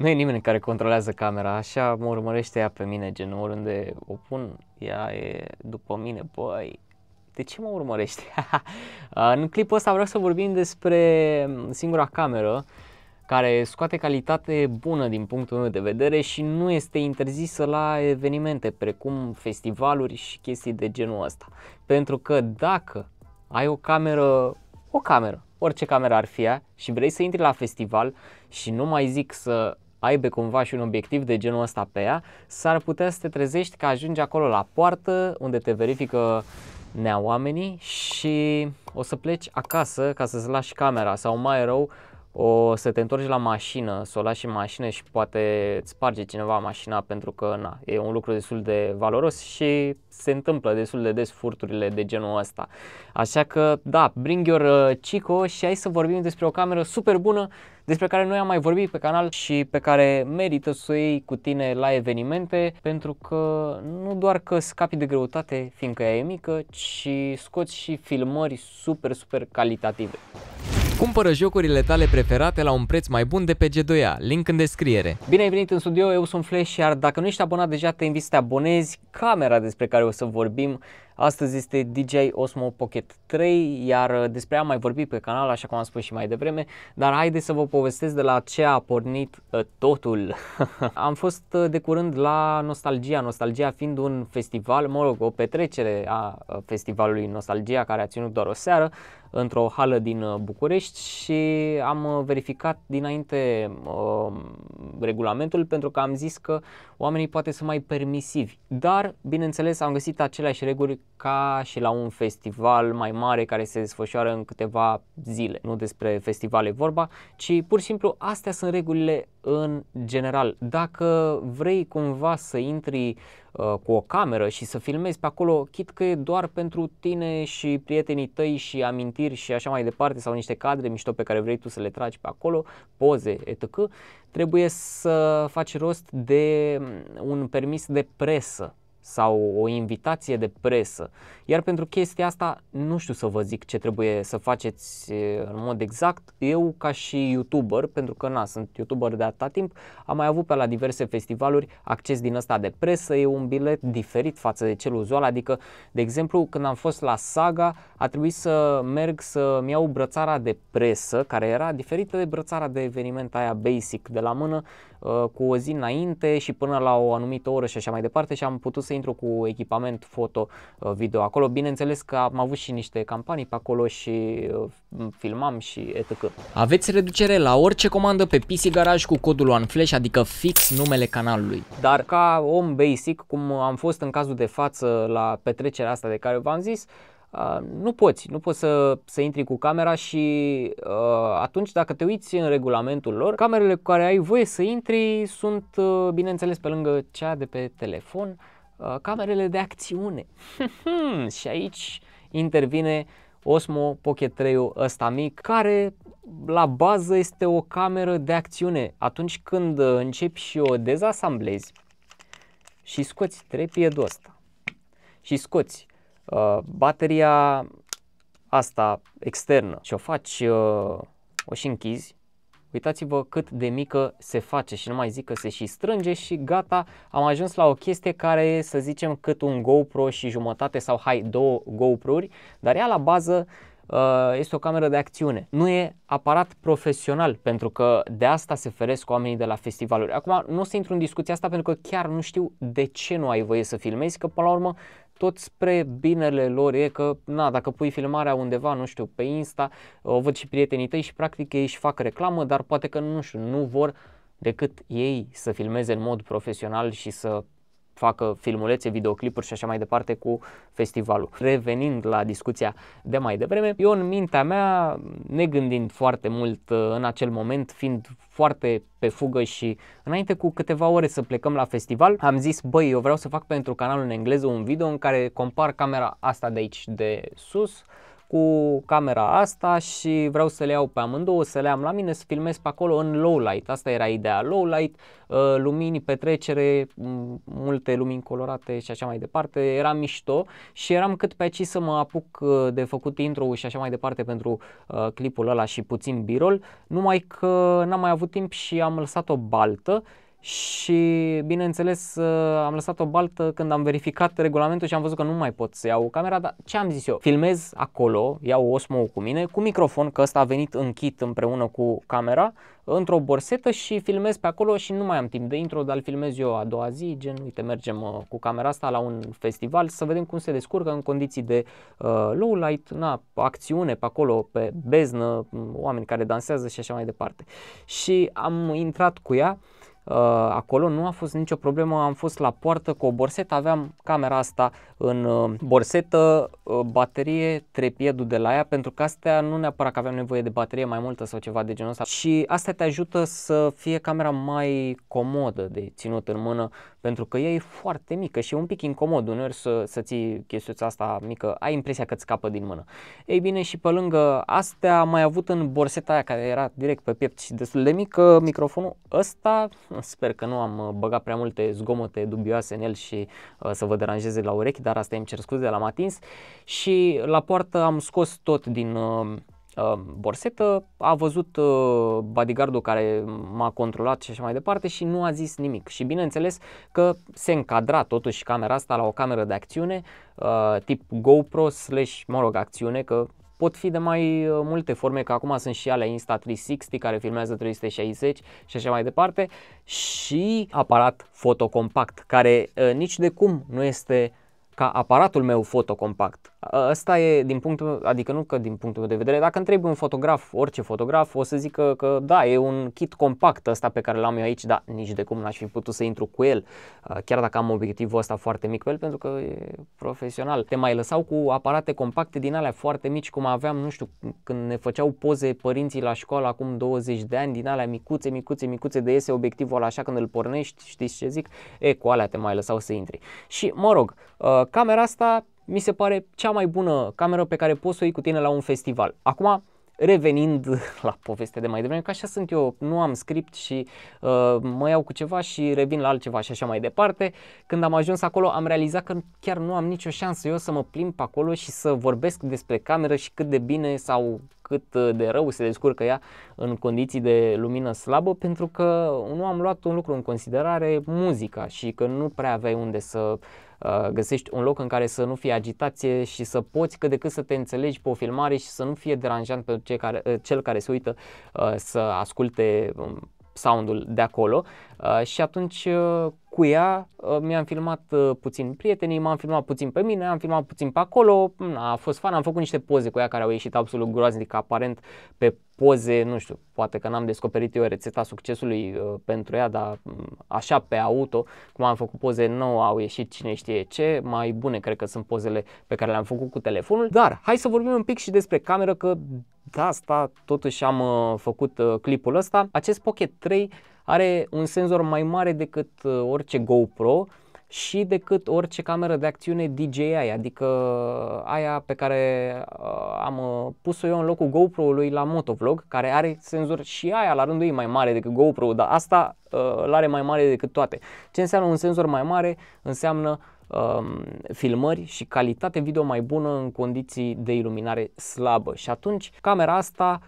nu e nimeni care controlează camera, așa mă urmărește ea pe mine, gen oriunde o pun, ea e după mine, băi, de ce mă urmărește? în clipul ăsta vreau să vorbim despre mm, singura cameră care scoate calitate bună din punctul meu de vedere și nu este interzisă la evenimente precum festivaluri și chestii de genul ăsta. Pentru că dacă ai o cameră, o cameră, orice cameră ar fi ea și vrei să intri la festival și nu mai zic să aibă cumva și un obiectiv de genul ăsta pe ea, s-ar putea să te trezești că ajungi acolo la poartă unde te verifică nea oamenii și o să pleci acasă ca să-ți lași camera sau mai rău o să te întorci la mașină, să o lași în mașină și poate îți sparge cineva mașina pentru că na, e un lucru destul de valoros și se întâmplă destul de des furturile de genul ăsta. Așa că da, bring your uh, Chico și hai să vorbim despre o cameră super bună despre care noi am mai vorbit pe canal și pe care merită să o iei cu tine la evenimente pentru că nu doar că scapi de greutate fiindcă ea e mică, ci scoți și filmări super, super calitative. Cumpără jocurile tale preferate la un preț mai bun de pe G2A, link în descriere. Bine ai venit în studio, eu sunt Flash, iar dacă nu ești abonat deja, te invit să te abonezi. Camera despre care o să vorbim Astăzi este DJ Osmo Pocket 3, iar uh, despre ea am mai vorbit pe canal, așa cum am spus și mai devreme, dar haideți să vă povestesc de la ce a pornit uh, totul. am fost uh, de curând la Nostalgia, Nostalgia fiind un festival, mă rog, o petrecere a festivalului Nostalgia care a ținut doar o seară, într-o hală din București și am verificat dinainte uh, regulamentul pentru că am zis că oamenii poate să mai permisivi. Dar, bineînțeles, am găsit aceleași reguli ca și la un festival mai mare care se desfășoară în câteva zile. Nu despre festivale vorba, ci pur și simplu astea sunt regulile în general. Dacă vrei cumva să intri uh, cu o cameră și să filmezi pe acolo, chit că e doar pentru tine și prietenii tăi și amintiri și așa mai departe sau niște cadre mișto pe care vrei tu să le tragi pe acolo, poze etc., trebuie să faci rost de mm, un permis de presă sau o invitație de presă. Iar pentru chestia asta nu știu să vă zic ce trebuie să faceți în mod exact. Eu ca și youtuber, pentru că na, sunt youtuber de atâta timp, am mai avut pe la diverse festivaluri acces din ăsta de presă, e un bilet diferit față de cel uzual, adică de exemplu când am fost la Saga a trebuit să merg să-mi iau brățara de presă care era diferită de brățara de eveniment aia basic de la mână cu o zi înainte și până la o anumită oră și așa mai departe și am putut să intru cu echipament foto, uh, video acolo. Bineînțeles că am avut și niște campanii pe acolo și uh, filmam și etc. Aveți reducere la orice comandă pe PC Garage cu codul OneFlash, adică fix numele canalului. Dar ca om basic, cum am fost în cazul de față la petrecerea asta de care v-am zis, Uh, nu poți, nu poți să, să intri cu camera și uh, atunci dacă te uiți în regulamentul lor, camerele cu care ai voie să intri sunt, uh, bineînțeles, pe lângă cea de pe telefon, Uh, camerele de acțiune. și aici intervine Osmo Pocket 3 ăsta mic, care la bază este o cameră de acțiune. Atunci când uh, începi și o dezasamblezi și scoți trepiedul ăsta și scoți uh, bateria asta externă și o faci, uh, o și închizi, Uitați-vă cât de mică se face și nu mai zic că se și strânge și gata, am ajuns la o chestie care e, să zicem, cât un GoPro și jumătate sau hai, două GoPro-uri, dar ea la bază uh, este o cameră de acțiune. Nu e aparat profesional, pentru că de asta se feresc oamenii de la festivaluri. Acum, nu o să intru în discuția asta pentru că chiar nu știu de ce nu ai voie să filmezi, că până la urmă tot spre binele lor e că, na, dacă pui filmarea undeva, nu știu, pe Insta, o văd și prietenii tăi și practic ei își fac reclamă, dar poate că, nu știu, nu vor decât ei să filmeze în mod profesional și să facă filmulețe, videoclipuri și așa mai departe cu festivalul. Revenind la discuția de mai devreme, eu în mintea mea, negândind foarte mult uh, în acel moment, fiind foarte pe fugă și înainte cu câteva ore să plecăm la festival, am zis, băi, eu vreau să fac pentru canalul în engleză un video în care compar camera asta de aici de sus cu camera asta și vreau să le iau pe amândouă, să le am la mine, să filmez pe acolo în low light. Asta era ideea, low light, uh, lumini, petrecere, multe lumini colorate și așa mai departe. Era mișto și eram cât pe aici să mă apuc uh, de făcut intro și așa mai departe pentru uh, clipul ăla și puțin birol, numai că n-am mai avut timp și am lăsat o baltă și bineînțeles uh, am lăsat o baltă când am verificat regulamentul și am văzut că nu mai pot să iau camera, dar ce am zis eu? Filmez acolo, iau Osmo cu mine, cu microfon, că ăsta a venit în kit împreună cu camera, într-o borsetă și filmez pe acolo și nu mai am timp de intro, dar îl filmez eu a doua zi, gen, uite, mergem uh, cu camera asta la un festival să vedem cum se descurcă în condiții de uh, low light, na, acțiune pe acolo, pe beznă, oameni care dansează și așa mai departe. Și am intrat cu ea Uh, acolo nu a fost nicio problemă, am fost la poartă cu o borsetă, aveam camera asta în uh, borsetă, uh, baterie, trepiedul de la ea, pentru că astea nu neapărat că aveam nevoie de baterie mai multă sau ceva de genul ăsta și asta te ajută să fie camera mai comodă de ținut în mână pentru că ea e foarte mică și e un pic incomod uneori să, să ții chestiuța asta mică, ai impresia că îți scapă din mână. Ei bine, și pe lângă astea am mai avut în borseta aia care era direct pe piept și destul de mică microfonul ăsta, sper că nu am uh, băgat prea multe zgomote dubioase în el și uh, să vă deranjeze la urechi, dar asta îmi cer scuze, l-am atins și la poartă am scos tot din... Uh, Uh, borsetă, a văzut uh, bodyguardul care m-a controlat și așa mai departe și nu a zis nimic. Și bineînțeles că se încadra totuși camera asta la o cameră de acțiune uh, tip GoPro slash, mă rog, acțiune, că pot fi de mai multe forme, că acum sunt și ale Insta360 care filmează 360 și așa mai departe și aparat fotocompact care nici de cum nu este ca aparatul meu fotocompact. Asta e din punctul, adică nu că din punctul meu de vedere, dacă întrebi un fotograf, orice fotograf, o să zică că da, e un kit compact ăsta pe care l-am eu aici, dar nici de cum n-aș fi putut să intru cu el, chiar dacă am obiectivul ăsta foarte mic pe el, pentru că e profesional. Te mai lăsau cu aparate compacte din alea foarte mici, cum aveam, nu știu, când ne făceau poze părinții la școală acum 20 de ani, din alea micuțe, micuțe, micuțe, de iese obiectivul ăla așa când îl pornești, știți ce zic? E, cu alea te mai lăsau să intri. Și, mă rog, camera asta mi se pare cea mai bună cameră pe care poți să o iei cu tine la un festival. Acum, revenind la povestea de mai devreme, că așa sunt eu, nu am script și uh, mă iau cu ceva și revin la altceva și așa mai departe. Când am ajuns acolo am realizat că chiar nu am nicio șansă eu să mă plimb pe acolo și să vorbesc despre cameră și cât de bine sau cât uh, de rău se descurcă ea în condiții de lumină slabă, pentru că nu am luat un lucru în considerare, muzica, și că nu prea aveai unde să uh, găsești un loc în care să nu fie agitație și să poți cât de cât să te înțelegi pe o filmare și să nu fie deranjant pentru cei care, uh, cel care se uită să asculte um, soundul de acolo uh, și atunci uh, cu ea uh, mi-am filmat uh, puțin prietenii, m-am filmat puțin pe mine, am filmat puțin pe acolo, a fost fan, am făcut niște poze cu ea care au ieșit absolut groaznic, aparent pe poze, nu știu, poate că n-am descoperit eu rețeta succesului uh, pentru ea, dar mm, așa pe auto, cum am făcut poze nou, au ieșit cine știe ce, mai bune cred că sunt pozele pe care le-am făcut cu telefonul, dar hai să vorbim un pic și despre cameră, că da, asta totuși am uh, făcut uh, clipul ăsta. Acest Pocket 3 are un senzor mai mare decât uh, orice GoPro și decât orice cameră de acțiune DJI, adică uh, aia pe care uh, am pus-o eu în locul GoPro-ului la Motovlog, care are senzor și aia la rândul ei mai mare decât GoPro, dar asta îl are mai mare decât toate. Ce înseamnă un senzor mai mare? Înseamnă um, filmări și calitate video mai bună în condiții de iluminare slabă și atunci camera asta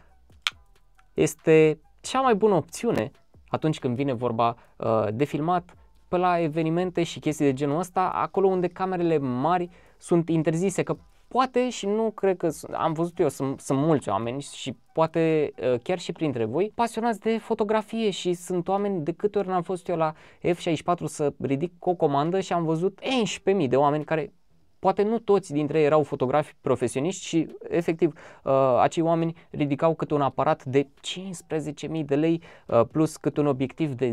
este cea mai bună opțiune atunci când vine vorba uh, de filmat, pe la evenimente și chestii de genul ăsta, acolo unde camerele mari sunt interzise, că poate și nu cred că am văzut eu, sunt, sunt mulți oameni și poate uh, chiar și printre voi, pasionați de fotografie și sunt oameni de câte ori n-am fost eu la F64 să ridic o comandă și am văzut 11.000 de oameni care Poate nu toți dintre ei erau fotografi profesioniști și efectiv uh, acei oameni ridicau câte un aparat de 15.000 de lei uh, plus câte un obiectiv de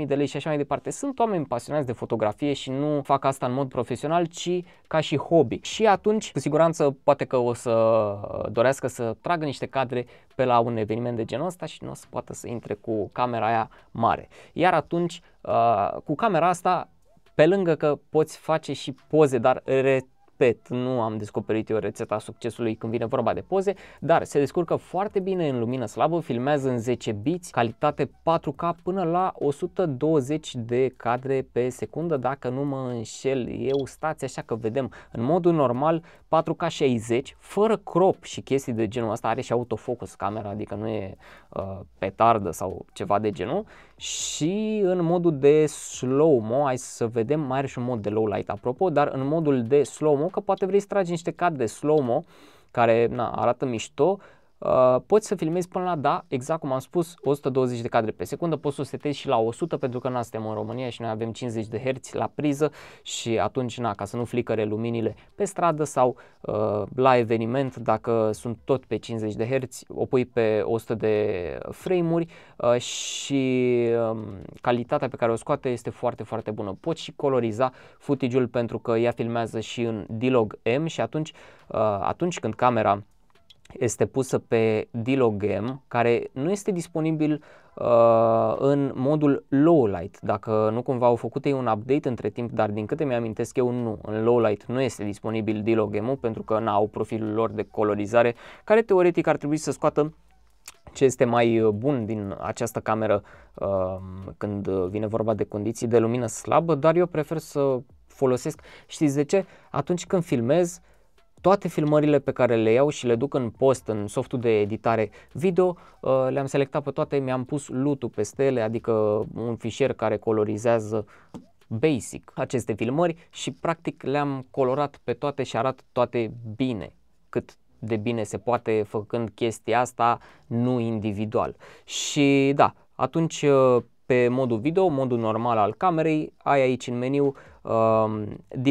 10.000 de lei și așa mai departe. Sunt oameni pasionați de fotografie și nu fac asta în mod profesional, ci ca și hobby. Și atunci, cu siguranță, poate că o să dorească să tragă niște cadre pe la un eveniment de genul ăsta și nu o să poată să intre cu camera aia mare. Iar atunci, uh, cu camera asta, pe lângă că poți face și poze, dar re- repet, nu am descoperit eu rețeta succesului când vine vorba de poze, dar se descurcă foarte bine în lumină slabă, filmează în 10 biți, calitate 4K până la 120 de cadre pe secundă, dacă nu mă înșel eu, stați așa că vedem în modul normal 4K 60, fără crop și chestii de genul ăsta, are și autofocus camera, adică nu e uh, petardă sau ceva de genul și în modul de slow-mo, hai să vedem, mai are și un mod de low light apropo, dar în modul de slow-mo, că poate vrei să tragi niște de slow-mo care na, arată mișto, Uh, poți să filmezi până la, da, exact cum am spus, 120 de cadre pe secundă, poți să o setezi și la 100 pentru că nu suntem în România și noi avem 50 de herți la priză și atunci, na, ca să nu flicăre luminile pe stradă sau uh, la eveniment, dacă sunt tot pe 50 de herți, o pui pe 100 de frame-uri uh, și um, calitatea pe care o scoate este foarte, foarte bună. Poți și coloriza footage-ul pentru că ea filmează și în D-Log M și atunci, uh, atunci când camera este pusă pe Dilogem, care nu este disponibil uh, în modul low light. Dacă nu cumva au făcut ei un update între timp, dar din câte mi-amintesc eu, nu. În low light nu este disponibil Dilogem pentru că n-au profilul lor de colorizare, care teoretic ar trebui să scoată ce este mai uh, bun din această cameră uh, când uh, vine vorba de condiții de lumină slabă, dar eu prefer să folosesc, știți de ce? Atunci când filmez, uh, toate filmările pe care le iau și le duc în post în softul de editare video, uh, le-am selectat pe toate, mi-am pus lutul peste ele, adică un fișier care colorizează basic aceste filmări și practic le-am colorat pe toate și arată toate bine, cât de bine se poate făcând chestia asta nu individual. Și da, atunci uh, pe modul video, modul normal al camerei, ai aici în meniu uh, dilogemul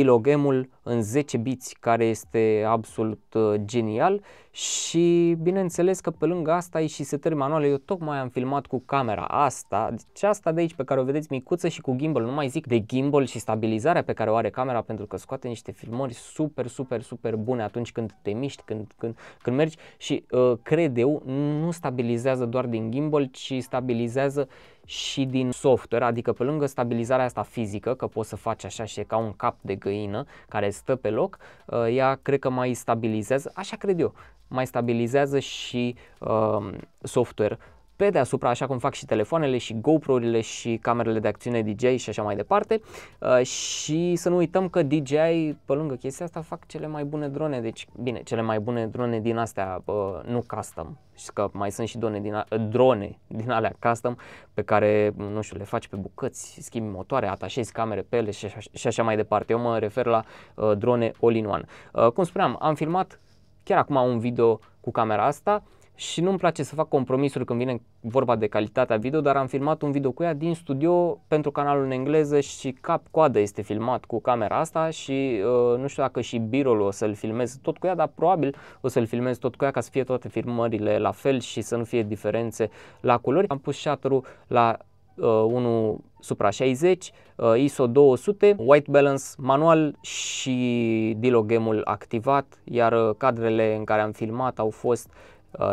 dilogem în 10 biți care este absolut uh, genial și bineînțeles că pe lângă asta e și setări manuale, eu tocmai am filmat cu camera asta, deci asta de aici pe care o vedeți micuță și cu gimbal, nu mai zic de gimbal și stabilizarea pe care o are camera pentru că scoate niște filmări super, super, super bune atunci când te miști, când, când, când mergi și uh, cred eu nu stabilizează doar din gimbal, ci stabilizează și din software, adică pe lângă stabilizarea asta fizică, că poți să faci așa și e ca un cap de găină care stă pe loc, uh, ea cred că mai stabilizează, așa cred eu, mai stabilizează și uh, software pe deasupra, așa cum fac și telefoanele și GoPro-urile și camerele de acțiune DJ și așa mai departe. Uh, și să nu uităm că DJI, pe lângă chestia asta, fac cele mai bune drone, deci bine, cele mai bune drone din astea, uh, nu custom, și că mai sunt și drone din, uh, drone din alea custom pe care, nu știu, le faci pe bucăți, schimbi motoare, atașezi camere pe ele și, și așa mai departe. Eu mă refer la uh, drone all-in-one. Uh, cum spuneam, am filmat chiar acum un video cu camera asta, și nu-mi place să fac compromisuri când vine vorba de calitatea video, dar am filmat un video cu ea din studio pentru canalul în engleză și cap-coadă este filmat cu camera asta și uh, nu știu dacă și birolul o să-l filmez tot cu ea, dar probabil o să-l filmez tot cu ea ca să fie toate filmările la fel și să nu fie diferențe la culori. Am pus shutter-ul la uh, 1 supra 60, uh, ISO 200, white balance manual și dilogemul activat, iar uh, cadrele în care am filmat au fost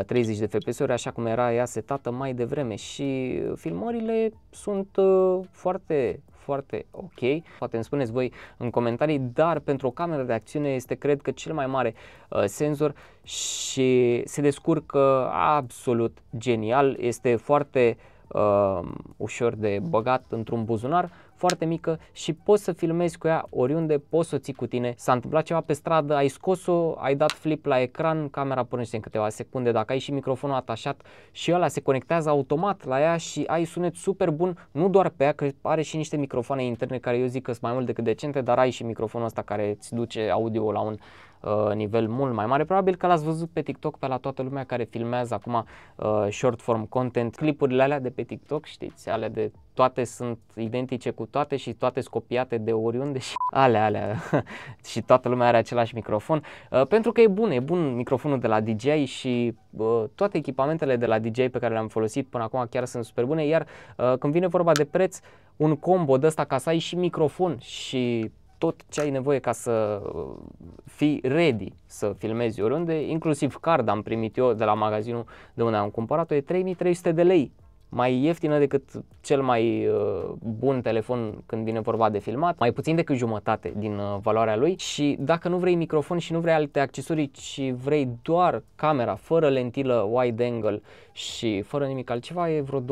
30 uh, de fps-uri, așa cum era ea setată mai devreme și filmările sunt uh, foarte foarte ok. Poate îmi spuneți voi în comentarii, dar pentru o cameră de acțiune este cred că cel mai mare uh, senzor și se descurcă absolut genial. Este foarte uh, ușor de băgat într-un buzunar foarte mică și poți să filmezi cu ea oriunde, poți să o ții cu tine. S-a întâmplat ceva pe stradă, ai scos-o, ai dat flip la ecran, camera pornește în câteva secunde, dacă ai și microfonul atașat și ăla se conectează automat la ea și ai sunet super bun, nu doar pe ea, că are și niște microfoane interne care eu zic că sunt mai mult decât decente, dar ai și microfonul ăsta care îți duce audio la un uh, nivel mult mai mare. Probabil că l-ați văzut pe TikTok pe la toată lumea care filmează acum uh, short form content. Clipurile alea de pe TikTok, știți, ale de toate sunt identice cu toate și toate scopiate de oriunde și alea, alea și toată lumea are același microfon uh, pentru că e bun, e bun microfonul de la DJI și uh, toate echipamentele de la DJI pe care le-am folosit până acum chiar sunt super bune, iar uh, când vine vorba de preț, un combo de ăsta ca să ai și microfon și tot ce ai nevoie ca să uh, fii ready să filmezi oriunde, inclusiv card am primit eu de la magazinul de unde am cumpărat-o, e 3300 de lei mai ieftină decât cel mai uh, bun telefon când vine vorba de filmat, mai puțin decât jumătate din uh, valoarea lui și dacă nu vrei microfon și nu vrei alte accesorii, ci vrei doar camera fără lentilă wide angle și fără nimic altceva, e vreo 2700-2800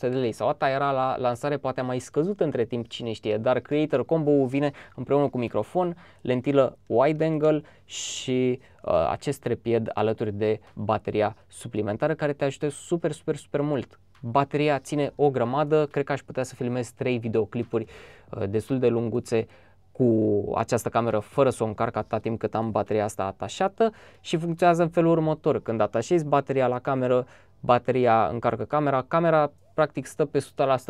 de lei sau asta era la lansare, poate mai scăzut între timp, cine știe, dar Creator Combo vine împreună cu microfon, lentilă wide angle și uh, acest trepied alături de bateria suplimentară care te ajută super, super, super mult. Bateria ține o grămadă, cred că aș putea să filmez 3 videoclipuri uh, destul de lunguțe cu această cameră fără să o încarc atâta timp cât am bateria asta atașată și funcționează în felul următor. Când atașezi bateria la cameră, bateria încarcă camera, camera practic stă pe 100%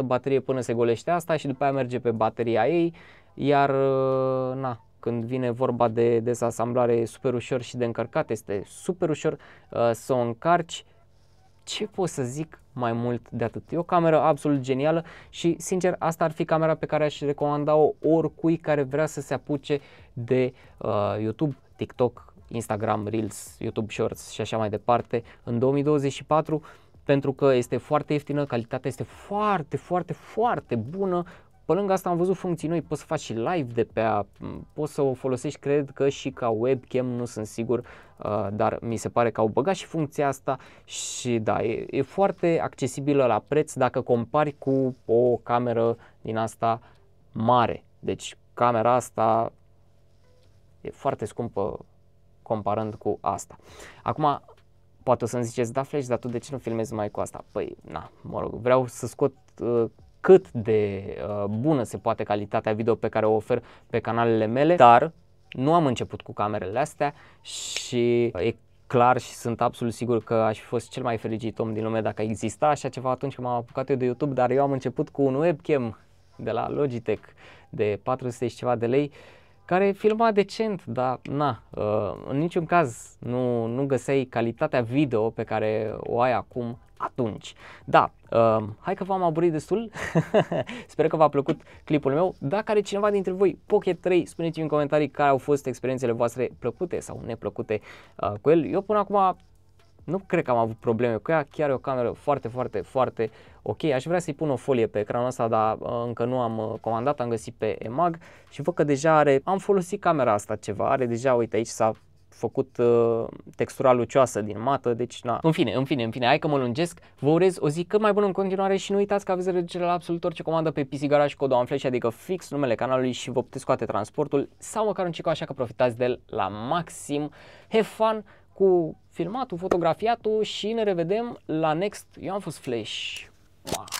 baterie până se golește asta și după aia merge pe bateria ei, iar uh, na, când vine vorba de dezasamblare super ușor și de încărcat, este super ușor uh, să o încarci. Ce pot să zic mai mult de atât? E o cameră absolut genială și sincer asta ar fi camera pe care aș recomanda-o oricui care vrea să se apuce de uh, YouTube, TikTok, Instagram, Reels, YouTube Shorts și așa mai departe. În 2024 pentru că este foarte ieftină, calitatea este foarte, foarte, foarte bună, pe lângă asta am văzut funcții noi, poți să faci și live de pe app, poți să o folosești, cred că și ca webcam, nu sunt sigur, uh, dar mi se pare că au băgat și funcția asta și da, e, e foarte accesibilă la preț dacă compari cu o cameră din asta mare. Deci camera asta e foarte scumpă comparând cu asta. Acum, poate o să-mi ziceți, da Flash, dar tu de ce nu filmezi mai cu asta? Păi, na, mă rog, vreau să scot uh, cât de uh, bună se poate calitatea video pe care o ofer pe canalele mele, dar nu am început cu camerele astea și e clar și sunt absolut sigur că aș fi fost cel mai fericit om din lume dacă exista așa ceva atunci când m-am apucat eu de YouTube, dar eu am început cu un webcam de la Logitech de 400 și ceva de lei care filma decent, dar na, uh, în niciun caz nu, nu găseai calitatea video pe care o ai acum atunci. Da, uh, hai că v-am aburit destul, sper că v-a plăcut clipul meu. Dacă are cineva dintre voi Pocket 3, spuneți-mi în comentarii care au fost experiențele voastre plăcute sau neplăcute uh, cu el. Eu până acum nu cred că am avut probleme cu ea, chiar e o cameră foarte, foarte, foarte ok. Aș vrea să-i pun o folie pe ecranul ăsta, dar uh, încă nu am uh, comandat, am găsit pe EMAG și văd că deja are, am folosit camera asta ceva, are deja, uite aici s-a făcut uh, textura lucioasă din mată, deci na. În fine, în fine, în fine, hai că mă lungesc, vă urez o zi cât mai bună în continuare și nu uitați că aveți reducere la absolut orice comandă pe PC Garage Codo am flash, adică fix numele canalului și vă puteți scoate transportul sau măcar un cico așa că profitați de el la maxim. Have fun cu filmatul, fotografiatul și ne revedem la next. Eu am fost Flash. Wow.